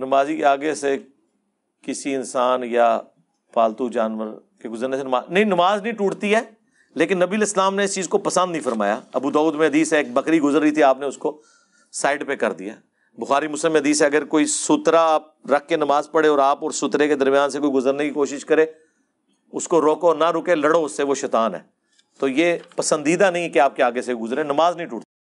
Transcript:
नमाजी के आगे से किसी इंसान या पालतू जानवर के गुजरने से नमाज नहीं नमाज नहीं टूटती है लेकिन नबी इस्लाम ने इस चीज़ को पसंद नहीं फरमाया अबू दाऊद में हदीस है एक बकरी गुजर रही थी आपने उसको साइड पे कर दिया बुखारी मुस्लिम में हदीस है अगर कोई सुतरा आप रख के नमाज पढ़े और आप और सुतरे के दरमियान से कोई गुजरने की कोशिश करे उसको रोको ना रुके लड़ो उससे वो शैतान है तो ये पसंदीदा नहीं कि आपके आगे से गुजरे नमाज नहीं टूटती